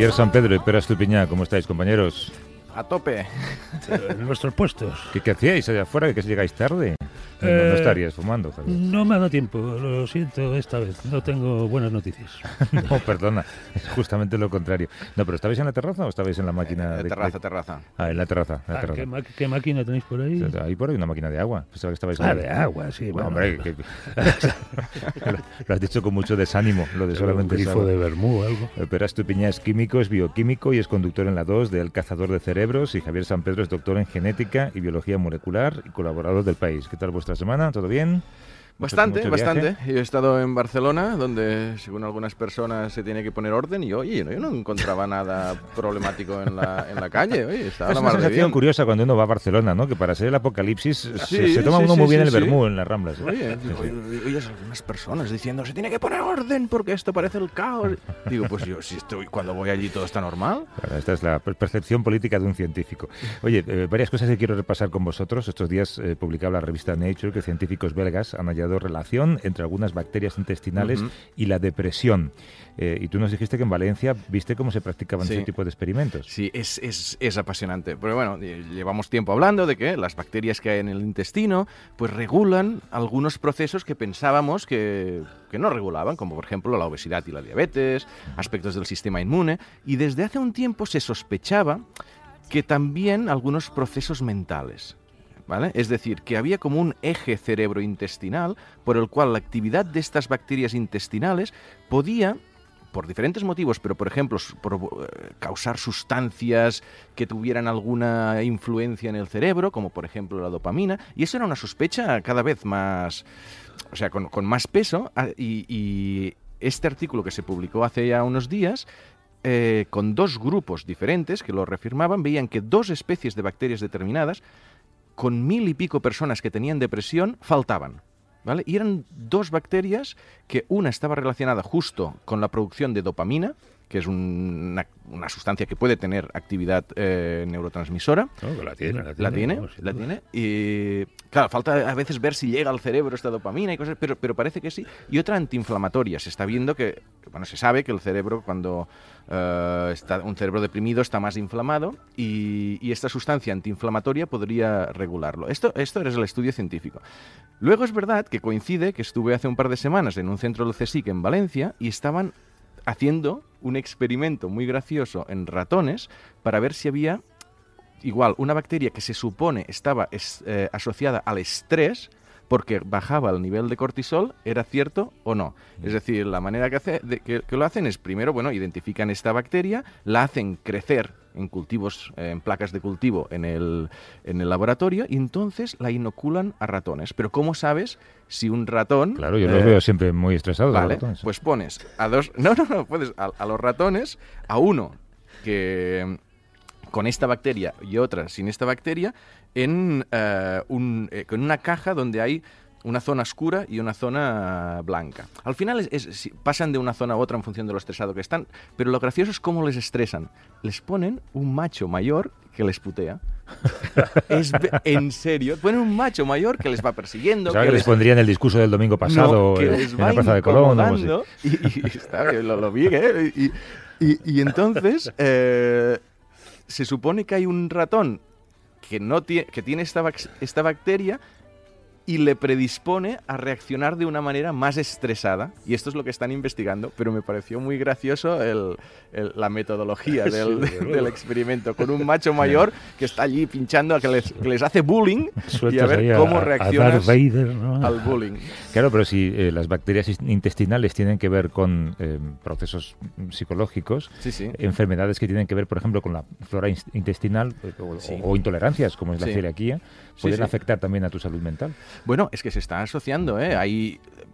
Javier San Pedro y peras ¿cómo estáis, compañeros? A tope. En nuestros puestos. ¿Qué, hacíais allá afuera? ¿Que llegáis tarde? No, eh, estarías fumando, Javier. No me ha dado tiempo, lo siento esta vez. No tengo buenas noticias. no, perdona, es justamente lo contrario. No, pero ¿estabais en la terraza o estabais en la máquina? terraza, terraza. Ah, en la terraza. La ah, terraza. ¿qué, máquina tenéis por ahí? Pues, ahí por ahí una máquina de agua. Pensaba que estabais Ah, de agua, sí. hombre, lo, has dicho con mucho desánimo, lo de solamente. Un grifo de Bermú o algo. Eh, pero Astupiña es químico, es bioquímico y es conductor en la 2 del Cazador de Cerebros. Y Javier San Pedro es doctor en genética y biología molecular y colaborador del país. ¿Qué tal vuestro semana? ¿Todo bien? Bastante, bastante. Yo he estado en Barcelona, donde según algunas personas se tiene que poner orden y oye, yo no encontraba nada problemático en la, en la calle. Oye, es una sensación curiosa cuando uno va a Barcelona, ¿no? Que para ser el apocalipsis se, toma uno muy bien el vermú en las ramblas. ¿eh? Oye, Oye, algunas personas diciendo se tiene que poner orden porque esto parece el caos. Digo, pues yo si estoy cuando voy allí todo está normal. esta es la percepción política de un científico. Oye, eh, varias cosas que quiero repasar con vosotros. Estos días eh, publicaba la revista Nature que científicos belgas han hallado relación entre algunas bacterias intestinales y la depresión. Eh, y tú nos dijiste que en Valencia viste cómo se practicaban ese tipo de experimentos. Sí, es, apasionante. Pero bueno, eh, llevamos tiempo hablando de que las bacterias que hay en el intestino pues regulan algunos procesos que pensábamos que, que no regulaban, como por ejemplo la obesidad y la diabetes, aspectos del sistema inmune. Y desde hace un tiempo se sospechaba que también algunos procesos mentales. Es decir, que había como un eje cerebrointestinal por el cual la actividad de estas bacterias intestinales podía por diferentes motivos, pero por ejemplo, eh, causar sustancias que tuvieran alguna influencia en el cerebro, como por ejemplo la dopamina, y eso era una sospecha cada vez más, o sea, con, más peso, ah, y, este artículo que se publicó hace ya unos días, eh, con dos grupos diferentes que lo reafirmaban, veían que dos especies de bacterias determinadas con mil y pico personas que tenían depresión faltaban. Y eran dos bacterias que una estaba relacionada justo con la producción de dopamina, que es una, una, sustancia que puede tener actividad eh, neurotransmisora. la tiene, la tiene. La tiene, Y claro, falta a veces ver si llega al cerebro esta dopamina y cosas, pero, pero parece que sí. Y otra antiinflamatoria. Se está viendo que, bueno, se sabe que el cerebro cuando eh, está un cerebro deprimido está más inflamado y, esta sustancia antiinflamatoria podría regularlo. Esto, esto es el estudio científico. Luego es verdad que coincide que estuve hace un par de semanas en un centro del CSIC en Valencia y estaban haciendo un experimento muy gracioso en ratones para ver si había igual una bacteria que se supone estaba eh, asociada al estrés porque bajaba el nivel de cortisol, ¿era cierto o no? Mm. Es decir, la manera que, hace, lo hacen es primero, bueno, identifican esta bacteria, la hacen crecer en cultivos, eh, en placas de cultivo en el, en el laboratorio y entonces la inoculan a ratones. Pero ¿cómo sabes si un ratón... Claro, yo los veo eh, siempre muy estresados. los pues pones a dos... No, no, no, puedes a, los ratones, a uno que mm, con esta bacteria y otra sin esta bacteria, en, eh, eh, con una caja donde hay una zona oscura y una zona blanca. Al final pasan de una zona a otra en función de lo estresado que están, pero lo gracioso es cómo les estresan. Les ponen un macho mayor que les putea. en serio, ponen un macho mayor que les va persiguiendo. que, les les pondrían el discurso del domingo pasado eh, en Plaza de Colón. Y, y y, entonces eh, se supone que hay un ratón que, no tiene, que tiene esta bacteria y le predispone a reaccionar de una manera más estresada. Y esto es lo que están investigando, pero me pareció muy gracioso la metodología del, experimento, con un macho mayor que está allí pinchando, a que les, hace bullying y a ver cómo reacciona al bullying. Claro, pero si eh, las bacterias intestinales tienen que ver con eh, procesos psicológicos, enfermedades que tienen que ver, por ejemplo, con la flora intestinal eh, o, o intolerancias, como es la celiaquía, pueden afectar también a tu salud mental. Bueno, es que se está asociando, ¿eh?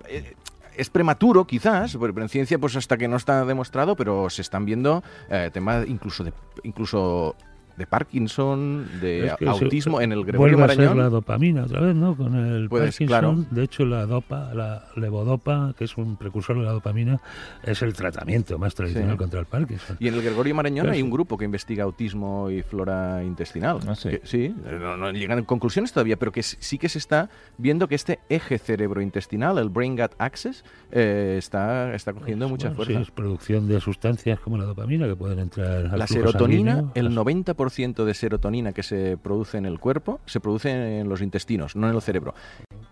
eh es prematuro quizás, pero en ciencia pues hasta que no está demostrado, pero se están viendo eh, temas incluso de, incluso de Parkinson, de autismo, en el Gregorio Marañón. A ser la dopamina otra vez, ¿no? Con el Parkinson, de hecho la dopa, la levodopa, que es un precursor de la dopamina, es el tratamiento más tradicional contra el Parkinson. Y en el Gregorio Marañón hay pues un grupo que investiga autismo y flora intestinal. Ah, sí. no, llegan a conclusiones todavía, pero que sí que se está viendo que este eje cerebrointestinal, el Brain Gut Access, eh, está, está cogiendo pues mucha fuerza. Sí, es producción de sustancias como la dopamina que pueden entrar La serotonina, el 90% de serotonina que se produce en el cuerpo se produce en los intestinos, no en el cerebro.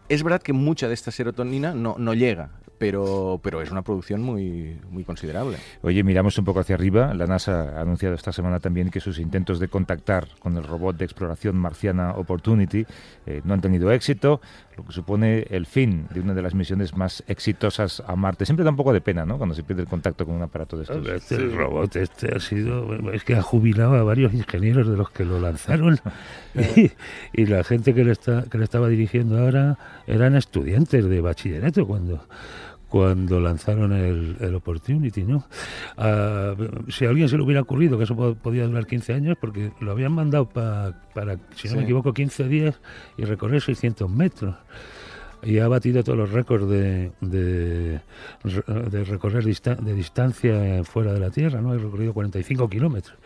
Es verdad que mucha de esta serotonina no, no llega pero, pero es una producción muy, muy considerable. Oye, miramos un poco hacia arriba. La NASA ha anunciado esta semana también que sus intentos de contactar con el robot de exploración marciana Opportunity eh, no han tenido éxito, lo que supone el fin de una de las misiones más exitosas a Marte. Siempre da un poco de pena, ¿no? Cuando se pierde el contacto con un aparato de estos. Este, el robot este ha sido. Es que ha jubilado a varios ingenieros de los que lo lanzaron. y, la gente que le, está, que le estaba dirigiendo ahora eran estudiantes de bachillerato cuando cuando lanzaron el, Opportunity, ¿no? Ah, si a alguien se le hubiera ocurrido que eso podía durar 15 años, porque lo habían mandado para, si no me equivoco, 15 días y recorrer 600 metros y ha batido todos los récords de, recorrer de distancia fuera de la Tierra, ¿no? He recorrido 45 kilómetros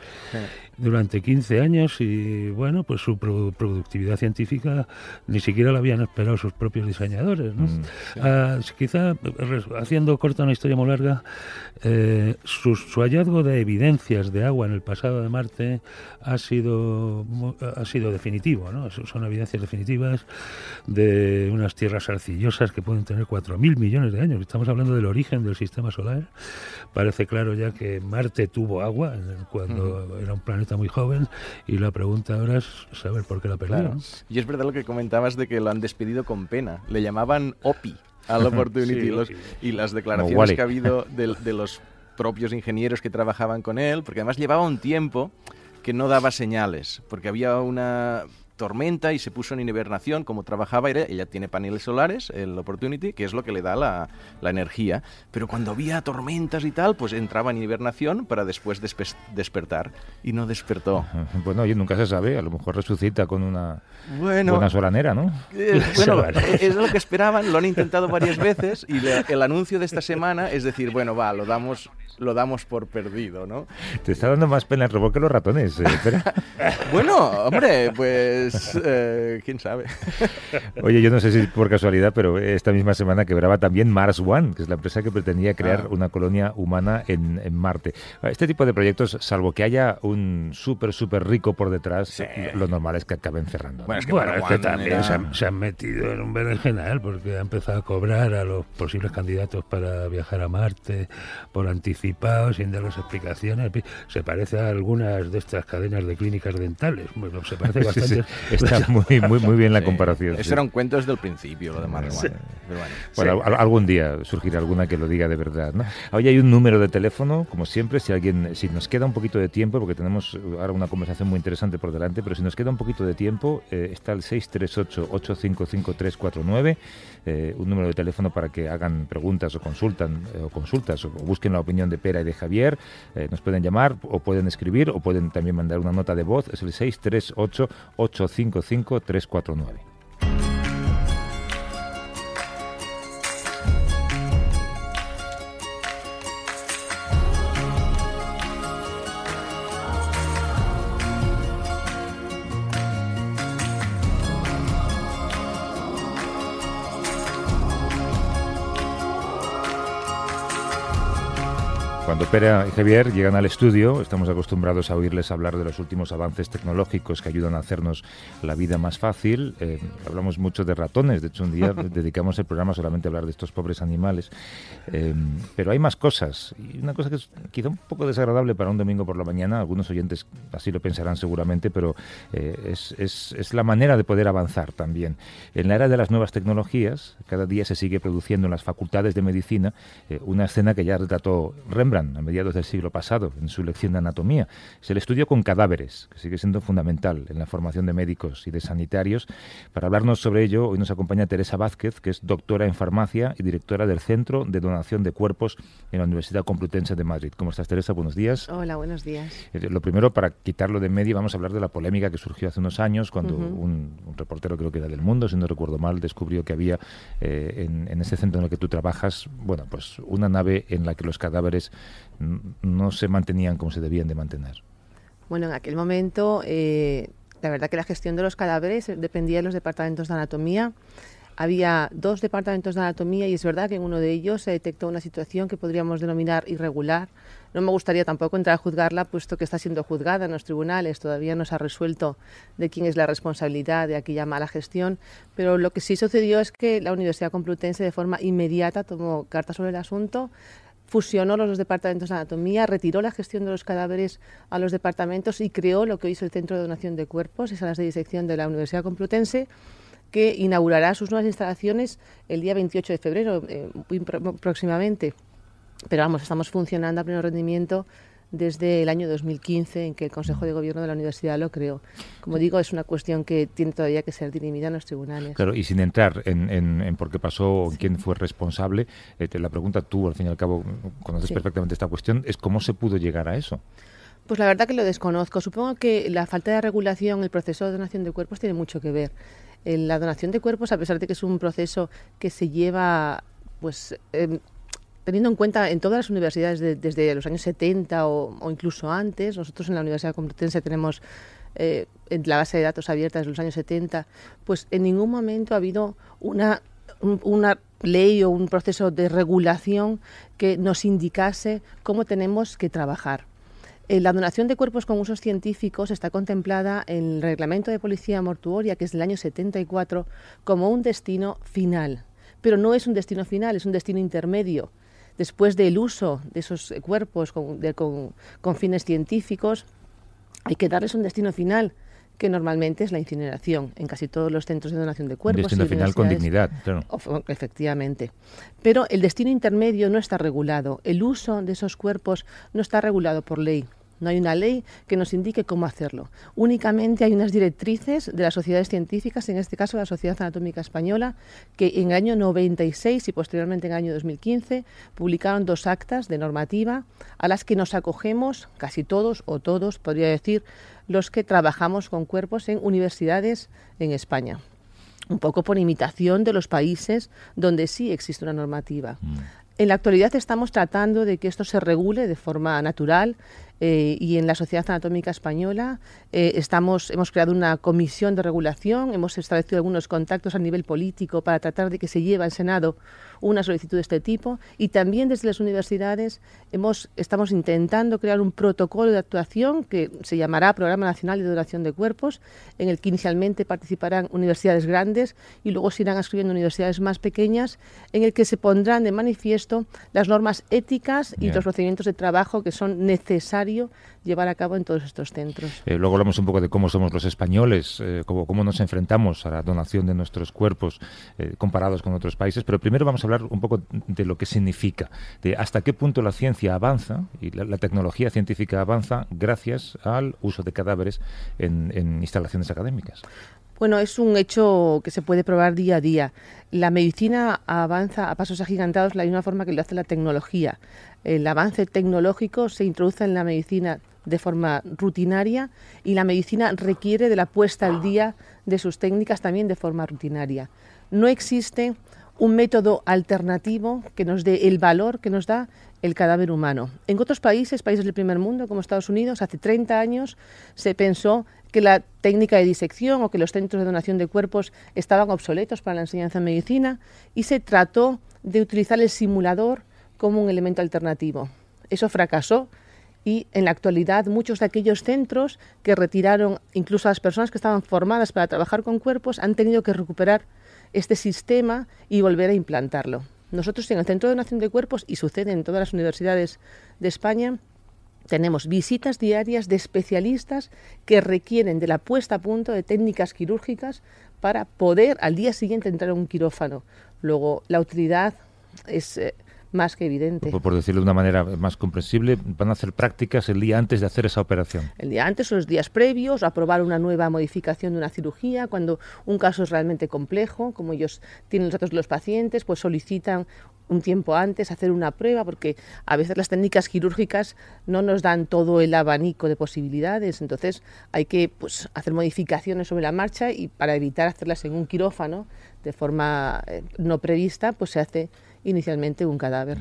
durante 15 años y bueno, pues su productividad científica ni siquiera la habían esperado sus propios diseñadores. ¿no? Mm, ah, quizá, haciendo corta una historia muy larga, eh, su, hallazgo de evidencias de agua en el pasado de Marte ha sido, ha sido definitivo, ¿no? son evidencias definitivas de unas tierras arcillosas que pueden tener 4.000 millones de años. Estamos hablando del origen del sistema solar. Parece claro ya que Marte tuvo agua cuando era un planeta muy joven y la pregunta ahora es saber por qué la pelearon. Y es verdad lo que comentabas de que lo han despedido con pena. Le llamaban OPI al Opportunity y las declaraciones que ha habido de los propios ingenieros que trabajaban con él, porque además llevaba un tiempo que no daba señales, porque había una tormenta y se puso en hibernación, como trabajaba, ella tiene paneles solares, el Opportunity, que es lo que le da la, la, energía, pero cuando había tormentas y tal, pues entraba en hibernación para después despertar y no despertó. Bueno, y nunca se sabe, a lo mejor resucita con una buena solanera, ¿no? Eh, bueno, eh, es lo que esperaban, lo han intentado varias veces y el anuncio de esta semana es decir, bueno, va, lo damos lo damos por perdido, ¿no? Te está dando más pena el robot que los ratones. Eh, bueno, hombre, pues pues, eh, quién sabe. Oye, yo no sé si por casualidad, pero esta misma semana quebraba también Mars One, que es la empresa que pretendía crear ah. una colonia humana en, Marte. Este tipo de proyectos, salvo que haya un súper, súper rico por detrás, lo normal es que acaben cerrando. Bueno, es que, también se, han, metido en un berenjenal porque ha empezado a cobrar a los posibles candidatos para viajar a Marte por anticipado, sin las explicaciones. Se parece a algunas de estas cadenas de clínicas dentales. Bueno, se parece bastante. Está muy, muy, bien la comparación. Sí. eran cuentos del principio, lo demás algún día surgirá alguna que lo diga de verdad. Hoy hay un número de teléfono, como siempre, si alguien, si nos queda un poquito de tiempo, porque tenemos ahora una conversación muy interesante por delante, pero si nos queda un poquito de tiempo, eh, está el 638-855-349, eh, un número de teléfono para que hagan preguntas o consultan eh, o consultas o busquen la opinión de Pera y de Javier. Eh, nos pueden llamar o pueden escribir o pueden también mandar una nota de voz. Es el 638 855 55349. Cuando Pera y Javier llegan al estudio, estamos acostumbrados a oírles hablar de los últimos avances tecnológicos que ayudan a hacernos la vida más fácil. Eh, hablamos mucho de ratones, de hecho un día dedicamos el programa solamente a hablar de estos pobres animales. Eh, pero hay más cosas. Y una cosa que es quizá un poco desagradable para un domingo por la mañana, algunos oyentes así lo pensarán seguramente, pero eh, es, es la manera de poder avanzar también. En la era de las nuevas tecnologías, cada día se sigue produciendo en las facultades de medicina una escena que ya retrató Rembrandt a mediados del siglo pasado en su lección de anatomía. Es el estudio con cadáveres, que sigue siendo fundamental en la formación de médicos y de sanitarios. Para hablarnos sobre ello, hoy nos acompaña Teresa Vázquez, que es doctora en farmacia y directora del Centro de Donación de Cuerpos en la Universidad Complutense de Madrid. ¿Cómo estás, Teresa? Buenos días. Hola, buenos días. Eh, lo primero, para quitarlo de medio, vamos a hablar de la polémica que surgió hace unos años cuando un, reportero, creo que era del Mundo, si no recuerdo mal, descubrió que había eh, en, en ese centro en el que tú trabajas, bueno, pues una nave en la que los cadáveres no se mantenían como se debían de mantener. Bueno, en aquel momento, eh, la verdad que la gestión de los cadáveres eh, dependía de los departamentos de anatomía. Había dos departamentos de anatomía y es verdad que en uno de ellos se detectó una situación que podríamos denominar irregular. No me gustaría tampoco entrar a juzgarla, puesto que está siendo juzgada en los tribunales. Todavía no se ha resuelto de quién es la responsabilidad de aquella mala gestión. Pero lo que sí sucedió es que la Universidad Complutense de forma inmediata tomó carta sobre el asunto fusionó los departamentos de anatomía, retiró la gestión de los cadáveres a los departamentos y creó lo que hoy es el Centro de Donación de Cuerpos y Salas de Disección de la Universidad Complutense que inaugurará sus nuevas instalaciones el día 28 de febrero, eh, próximamente. Pero vamos, estamos funcionando a pleno rendimiento desde el año 2015 en que el Consejo de Gobierno de la Universidad lo creó. Como digo, es una cuestión que tiene todavía que ser dirimida en los tribunales. Claro, y sin entrar en, por qué pasó o quién fue responsable, eh, la pregunta tú, al fin y al cabo, conoces perfectamente esta cuestión, es cómo se pudo llegar a eso. Pues la verdad que lo desconozco. Supongo que la falta de regulación, el proceso de donación de cuerpos tiene mucho que ver. En eh, la donación de cuerpos, a pesar de que es un proceso que se lleva pues em, teniendo en cuenta en todas las universidades desde los años 70 o, incluso antes, nosotros en la Universidad Complutense tenemos eh, la base de datos abierta desde los años 70, pues en ningún momento ha habido una, una ley o un proceso de regulación que nos indicase cómo tenemos que trabajar. Eh, la donación de cuerpos con usos científicos está contemplada en el Reglamento de Policía Mortuoria, que es del año 74, como un destino final. Pero no es un destino final, es un destino intermedio después del uso de esos cuerpos con, fines científicos, hay que darles un destino final que normalmente es la incineración en casi todos los centros de donación de cuerpos. Destino final con dignidad, Efectivamente. Pero el destino intermedio no está regulado. El uso de esos cuerpos no está regulado por ley. No hay una ley que nos indique cómo hacerlo. Únicamente hay unas directrices de las sociedades científicas, en este caso la Sociedad Anatómica Española, que en el año 96 y posteriormente en el año 2015 publicaron dos actas de normativa a las que nos acogemos casi todos o todos, podría decir, los que trabajamos con cuerpos en universidades en España un poco por imitación de los países donde sí existe una normativa. Mm. En la actualidad estamos tratando de que esto se regule de forma natural eh, y en la Sociedad Anatómica Española eh, estamos, hemos creado una comisión de regulación, hemos establecido algunos contactos a nivel político para tratar de que se lleve al Senado una solicitud de este tipo y también desde las universidades hemos, estamos intentando crear un protocolo de actuación que se llamará Programa Nacional de Donación de Cuerpos, en el que inicialmente participarán universidades grandes y luego se irán escribiendo universidades más pequeñas, en el que se pondrán de manifiesto las normas éticas y los procedimientos de trabajo que son necesarios llevar a cabo en todos estos centros. Eh, luego hablamos un poco de cómo somos los españoles, eh, cómo, nos enfrentamos a la donación de nuestros cuerpos eh, comparados con otros países, pero primero vamos a hablar un poco de lo que significa, de hasta qué punto la ciencia avanza y la, tecnología científica avanza gracias al uso de cadáveres en instalaciones académicas. Bueno, es un hecho que se puede probar día a día. La medicina avanza a pasos agigantados de la misma forma que lo hace la tecnología. El avance tecnológico se introduce en la medicina de forma rutinaria y la medicina requiere de la puesta al día de sus técnicas también de forma rutinaria. No existe un método alternativo que nos dé el valor que nos da el cadáver humano. En otros países, países del primer mundo como Estados Unidos, hace 30 años se pensó que la técnica de disección o que los centros de donación de cuerpos estaban obsoletos para la enseñanza en medicina y se trató de utilizar el simulador como un elemento alternativo. Eso fracasó y en la actualidad muchos de aquellos centros que retiraron incluso a las personas que estaban formadas para trabajar con cuerpos han tenido que recuperar este sistema y volver a implantarlo. Nosotros en el Centro de Donación de Cuerpos, y sucede en todas las universidades de España, tenemos visitas diarias de especialistas que requieren de la puesta a punto de técnicas quirúrgicas para poder al día siguiente entrar a un quirófano. Luego, la utilidad es eh, más que evidente. Por, decirlo de una manera más comprensible, van a hacer prácticas el día antes de hacer esa operación. El día antes o los días previos, aprobar una nueva modificación de una cirugía, cuando un caso es realmente complejo, como ellos tienen los datos de los pacientes, pues solicitan un tiempo antes, hacer una prueba, porque a veces las técnicas quirúrgicas no nos dan todo el abanico de posibilidades, entonces hay que pues, hacer modificaciones sobre la marcha y para evitar hacerlas en un quirófano de forma eh, no prevista, pues se hace inicialmente un cadáver.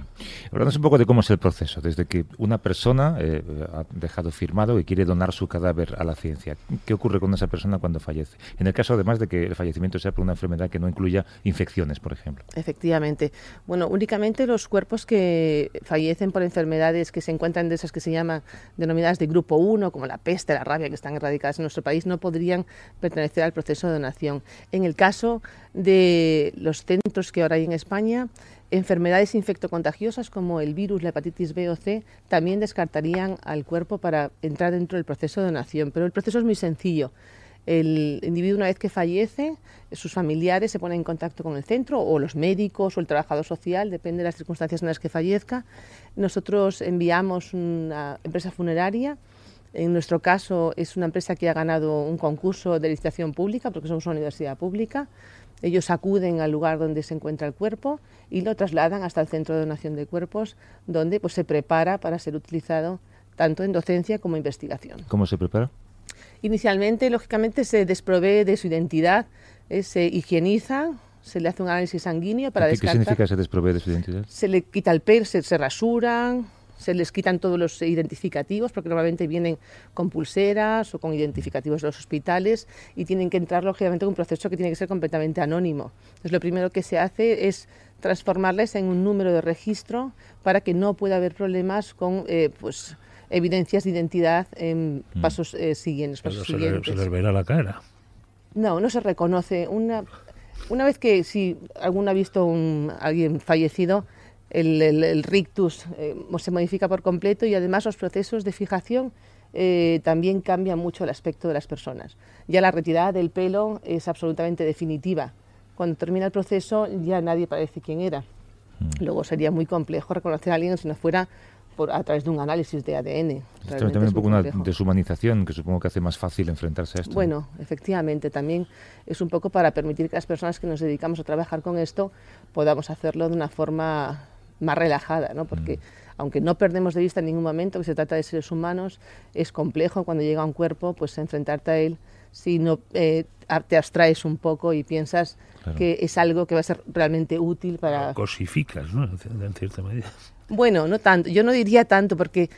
Hablamos un poco de cómo es el proceso, desde que una persona eh, ha dejado firmado y quiere donar su cadáver a la ciencia. ¿Qué ocurre con esa persona cuando fallece? En el caso, además, de que el fallecimiento sea por una enfermedad que no incluya infecciones, por ejemplo. Efectivamente. Bueno, únicamente los cuerpos que fallecen por enfermedades que se encuentran de esas que se llaman denominadas de grupo 1, como la peste, la rabia, que están erradicadas en nuestro país, no podrían pertenecer al proceso de donación. En el caso de los centros que ahora hay en España, Enfermedades infectocontagiosas como el virus, la hepatitis B o C también descartarían al cuerpo para entrar dentro del proceso de donación, pero el proceso es muy sencillo. El individuo una vez que fallece, sus familiares se ponen en contacto con el centro o los médicos o el trabajador social, depende de las circunstancias en las que fallezca. Nosotros enviamos una empresa funeraria en nuestro caso es una empresa que ha ganado un concurso de licitación pública, porque somos una universidad pública. Ellos acuden al lugar donde se encuentra el cuerpo y lo trasladan hasta el centro de donación de cuerpos, donde pues, se prepara para ser utilizado tanto en docencia como investigación. ¿Cómo se prepara? Inicialmente, lógicamente, se desprovee de su identidad, eh, se higieniza, se le hace un análisis sanguíneo para descartar. ¿Qué significa se desprovee de su identidad? Se le quita el pelo, se, se rasuran, se les quitan todos los identificativos, porque normalmente vienen con pulseras o con identificativos de los hospitales y tienen que entrar lógicamente en un proceso que tiene que ser completamente anónimo. Entonces, lo primero que se hace es transformarles en un número de registro para que no pueda haber problemas con, eh, pues, evidencias de identidad en mm. pasos eh, siguientes. Pasos se, verá la cara. No, no se reconoce. Una, una vez que si alguno ha visto a alguien fallecido, el, rictus eh, se modifica por completo y además los procesos de fijación eh, también cambian mucho el aspecto de las personas. Ya la retirada del pelo es absolutamente definitiva. Cuando termina el proceso ya nadie parece quién era. Mm. Luego sería muy complejo reconocer a alguien si no fuera por, a través de un análisis de ADN. Esto también es un poco una deshumanización que supongo que hace más fácil enfrentarse a esto. Bueno, efectivamente, también es un poco para permitir que las personas que nos dedicamos a trabajar con esto podamos hacerlo de una forma más relajada, ¿no? porque mm. aunque no perdemos de vista en ningún momento que se trata de seres humanos, es complejo cuando llega un cuerpo pues enfrentarte a él si no eh, te abstraes un poco y piensas que es algo que va a ser realmente útil para... Cosificas, ¿no? En cierta medida. Bueno, no tanto. Yo no diría tanto porque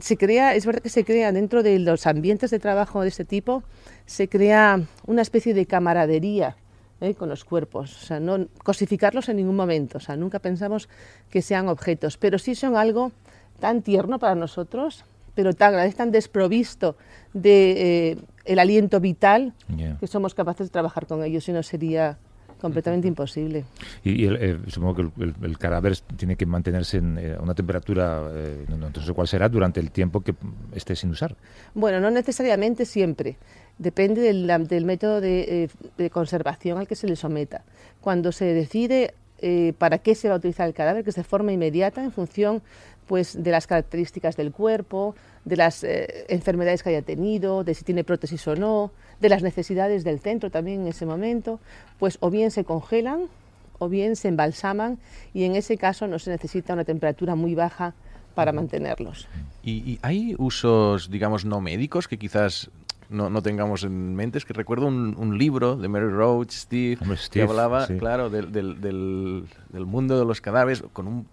se crea, es verdad que se crea dentro de los ambientes de trabajo de este tipo, se crea una especie de camaradería ¿eh? con los cuerpos, o sea, no cosificarlos en ningún momento, o sea, nunca pensamos que sean objetos, pero sí son algo tan tierno para nosotros, pero tan, tan desprovisto de eh, el aliento vital que somos capaces de trabajar con ellos y no sería completamente imposible. Y, eh, supongo que el, cadáver tiene que mantenerse en eh, una temperatura, eh, no, sé cuál será, durante el tiempo que esté sin usar. Bueno, no necesariamente siempre. Depende del, método de, de, conservación al que se le someta. Cuando se decide para qué se va a utilizar el cadáver, que se forma inmediata en función pues, de las características del cuerpo, de las eh, enfermedades que haya tenido, de si tiene prótesis o no, de las necesidades del centro también en ese momento, pues o bien se congelan o bien se embalsaman y en ese caso no se necesita una temperatura muy baja para mantenerlos. ¿Y, hay usos, digamos, no médicos que quizás no, tengamos en mente. Es que recuerdo un, libro de Mary Roach, Steve, que hablaba, claro, del, mundo de los cadáveres con un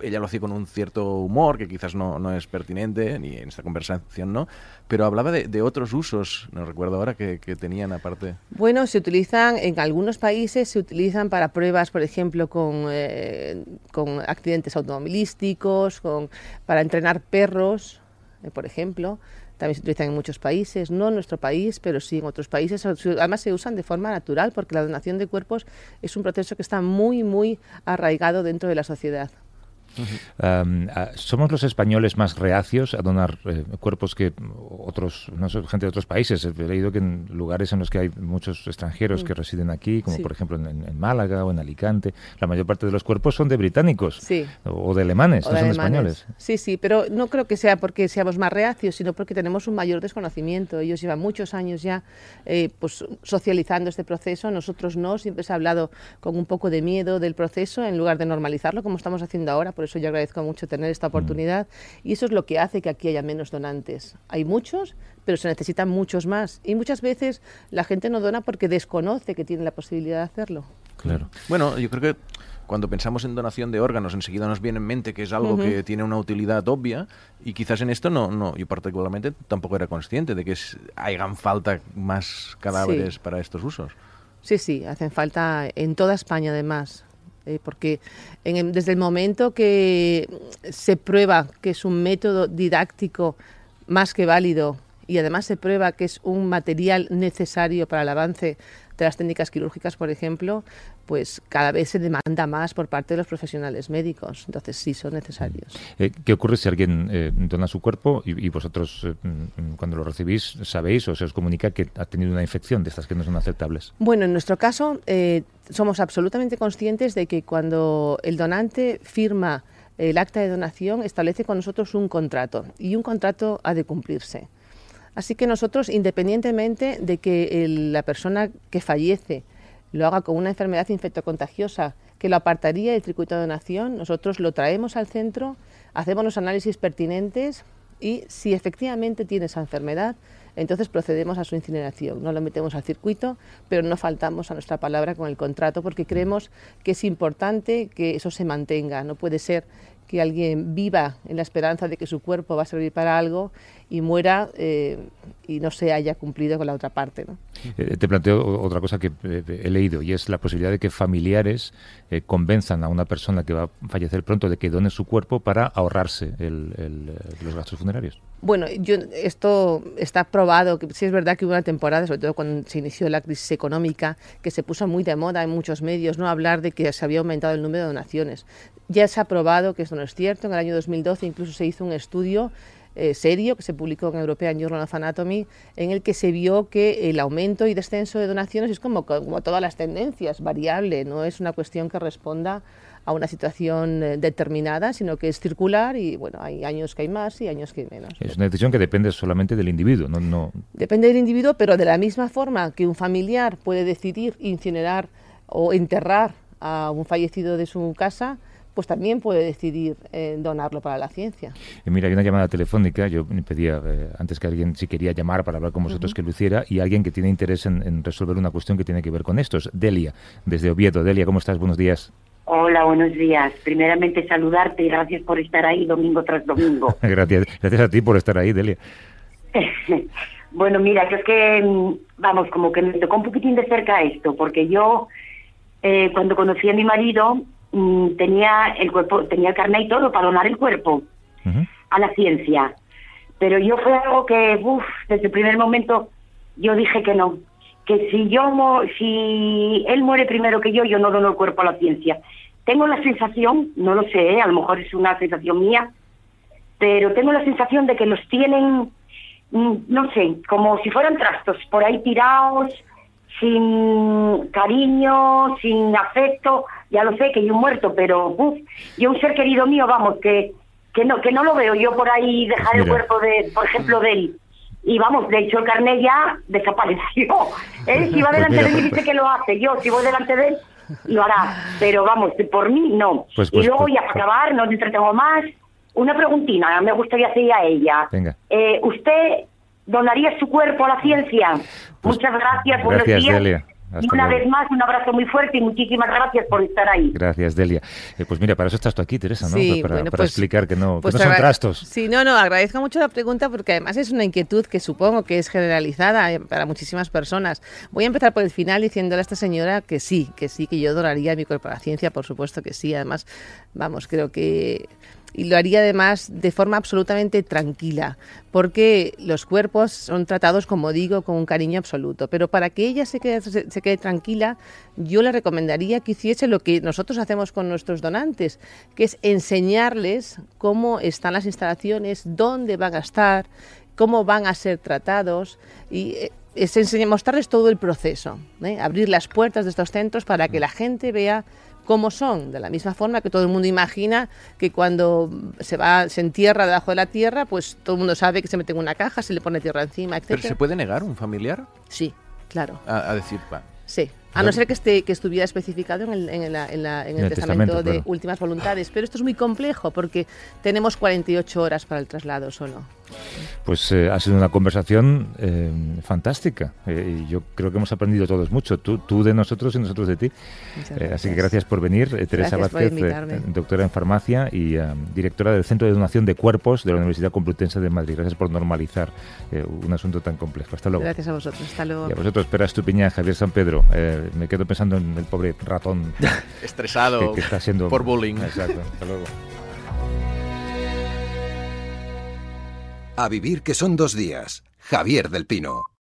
ella lo hacía con un cierto humor que quizás no, es pertinente, ni en esta conversación no, pero hablaba de, otros usos, no recuerdo ahora, que, tenían aparte. Bueno, se utilizan, en algunos países se utilizan para pruebas, por ejemplo, con, eh, con accidentes automovilísticos, con, para entrenar perros, eh, por ejemplo. También se utilizan en muchos países, no en nuestro país, pero sí en otros países. Además se usan de forma natural porque la donación de cuerpos es un proceso que está muy, muy arraigado dentro de la sociedad somos los españoles más reacios a donar eh, cuerpos que otros, gente de otros países. He leído que en lugares en los que hay muchos extranjeros que mm. residen aquí, como por ejemplo en, Málaga o en Alicante, la mayor parte de los cuerpos son de británicos o, de alemanes, no son españoles. Sí, sí, pero no creo que sea porque seamos más reacios, sino porque tenemos un mayor desconocimiento. Ellos llevan muchos años ya eh, pues, socializando este proceso, nosotros no, siempre se ha hablado con un poco de miedo del proceso en lugar de normalizarlo como estamos haciendo ahora. Por eso yo agradezco mucho tener esta mm. oportunidad y eso es lo que hace que aquí haya menos donantes. Hay muchos, pero se necesitan muchos más y muchas veces la gente no dona porque desconoce que tiene la posibilidad de hacerlo. Claro. Bueno, yo creo que cuando pensamos en donación de órganos, enseguida nos viene en mente que es algo que tiene una utilidad obvia y quizás en esto no, no, yo particularmente tampoco era consciente de que hagan falta más cadáveres para estos usos. Sí, sí, hacen falta en toda España además. Eh, porque desde el momento que se prueba que es un método didáctico más que válido y además se prueba que es un material necesario para el avance de las técnicas quirúrgicas, por ejemplo, pues cada vez se demanda más por parte de los profesionales médicos. Entonces sí son necesarios. Eh, ¿Qué ocurre si alguien dona eh, su cuerpo y, vosotros eh, mm, cuando lo recibís sabéis o se os comunica que ha tenido una infección de estas que no son aceptables? Bueno, en nuestro caso somos absolutamente conscientes de que cuando el donante firma el acta de donación establece con nosotros un contrato y un contrato ha de cumplirse. Así que nosotros, independientemente de que la persona que fallece lo haga con una enfermedad infectocontagiosa que lo apartaría del circuito de donación, nosotros lo traemos al centro, hacemos los análisis pertinentes y si efectivamente tiene esa enfermedad, entonces procedemos a su incineración. No lo metemos al circuito, pero no faltamos a nuestra palabra con el contrato porque creemos que es importante que eso se mantenga. No puede ser que alguien viva en la esperanza de que su cuerpo va a servir para algo y muera eh, y no se haya cumplido con la otra parte. Eh, eh, te planteo otra cosa que he leído y es la posibilidad de que familiares convenzan a una persona que va a fallecer pronto de que done su cuerpo para ahorrarse los gastos funerarios. Bueno, yo, esto está probado. Que, sí es verdad que hubo una temporada, sobre todo cuando se inició la crisis económica, que se puso muy de moda en muchos medios no hablar de que se había aumentado el número de donaciones. Ya se ha probado que esto no es cierto. En el año 2012 incluso se hizo un estudio eh, serio que se publicó en European Journal of Anatomy, en el que se vio que el aumento y descenso de donaciones es como todas las tendencias, variable, no es una cuestión que responda a una situación eh, determinada, sino que es circular y bueno, hay años que hay más y años que hay menos. Es una decisión que depende solamente del individuo, ¿no? no... Depende del individuo, pero de la misma forma que un familiar puede decidir incinerar o enterrar a un fallecido de su casa, pues también puede decidir eh, donarlo para la ciencia. Eh, mira, hay una llamada telefónica, yo pedía antes que alguien si quería llamar para hablar con vosotros que lo hiciera, y alguien que tiene interés en, resolver una cuestión que tiene que ver con estos, Delia, desde Oviedo. Delia, ¿cómo estás? Buenos días. Hola, buenos días. Primeramente saludarte y gracias por estar ahí domingo tras domingo. gracias, gracias a ti por estar ahí, Delia. bueno, mira, yo es que, mm, vamos, como que me tocó un poquitín de cerca esto, porque yo eh, cuando conocí a mi marido mm, tenía el cuerpo, tenía carne y todo para donar el cuerpo a la ciencia. Pero yo fue algo que, uff, desde el primer momento yo dije que no, que si yo si él muere primero que yo, yo no dono el cuerpo a la ciencia. Tengo la sensación, no lo sé, a lo mejor es una sensación mía, pero tengo la sensación de que los tienen, mm, no sé, como si fueran trastos, por ahí tirados, sin cariño, sin afecto. Ya lo sé que hay un muerto, pero uf, yo un ser querido mío, vamos, que, que, no, que no lo veo yo por ahí dejar el cuerpo, de, por ejemplo, de él y vamos, de hecho el carnet ya desapareció. Él si va pues delante de mí pues, dice pues. que lo hace, yo si voy delante de él lo hará, pero vamos, por mí no. y luego ya para acabar, no te entretengo más, una preguntina, me gustaría hacer a ella. Eh, ¿Usted donaría su cuerpo a la ciencia? Muchas gracias, por una vez más, un abrazo muy fuerte y muchísimas gracias por estar ahí. Gracias, Delia. Eh, pues mira, para eso estás tú aquí, Teresa, ¿no? Pues para, pues explicar que no, pues no son trastos. Sí, no, no, agradezco mucho la pregunta porque además es una inquietud que supongo que es generalizada eh, para muchísimas personas. Voy a empezar por el final diciéndole a esta señora que sí, que sí, que yo donaría mi cuerpo a la ciencia, por supuesto que sí. Además, vamos, creo que y lo haría además de forma absolutamente tranquila, porque los cuerpos son tratados, como digo, con un cariño absoluto. Pero para que ella se quede, se, quede tranquila, yo le recomendaría que hiciese lo que nosotros hacemos con nuestros donantes, que es enseñarles cómo están las instalaciones, dónde van a estar, cómo van a ser tratados y eh, mostrarles todo el proceso, ¿eh? abrir las puertas de estos centros para que la gente vea ¿Cómo son, de la misma forma que todo el mundo imagina que cuando se va se entierra debajo de la tierra, pues todo el mundo sabe que se mete en una caja, se le pone tierra encima, etc. ¿Pero se puede negar un familiar? Sí, claro. A, decir, pa. Sí. A no ser que, esté, estuviera especificado en el, en testamento, de últimas voluntades. Pero esto es muy complejo porque tenemos 48 horas para el traslado solo. Pues eh, ha sido una conversación eh, fantástica. Eh, y yo creo que hemos aprendido todos mucho, tú, de nosotros y nosotros de ti. así que gracias por venir, Teresa Vázquez, doctora en farmacia y directora del Centro de Donación de Cuerpos de la Universidad Complutense de Madrid. Gracias por normalizar un asunto tan complejo. Hasta luego. Gracias a vosotros. Hasta luego. Y a vosotros, tu piña, Javier San Pedro. me quedo pensando en el pobre ratón. Estresado que, está siendo, por bullying. Exacto. Hasta luego. A vivir que son dos días. Javier del Pino.